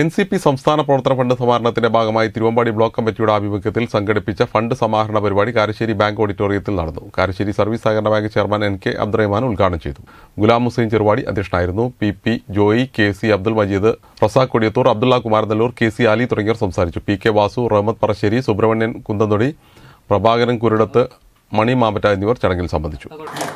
N C P സംസ്ഥാന പ്രവർത്തന fund സമാഹരണത്തിന്റെ ഭാഗമായി തിരുവമ്പാടി ബ്ലോക്ക് കമ്മിറ്റിയുടെ ആഭിമുഖ്യത്തിൽ സംഘടിപ്പിച്ച ഫണ്ട് സമാഹരണ പരിപാടി കാരശ്ശേരി ബാങ്ക് ഓഡിറ്റോറിയത്തിൽ നടന്നു കാരശ്ശേരി സർവീസ് സഹകരണ bank chairman N K Abdurahman ഉദ്ഘാടനം ചെയ്തു ഗുലാം ഹുസൈൻ ചെറുവാടി അധ്യക്ഷനായിരുന്നു P P Joy K C Abdul Majeed Razak Kodiyathur Abdulla Kumaranalloor K C Ali തുടങ്ങിയവർ സംസാരിച്ചു പി കെ വാസു റഹ്മദ് പറശ്ശേരി സുബ്രഹ്മണ്യൻ കുന്തന്തൊടി പ്രഭാകരൻ കുരുടത്ത് മണി മാമറ്റ എന്നിവർ ചടങ്ങിൽ സംബന്ധിച്ചു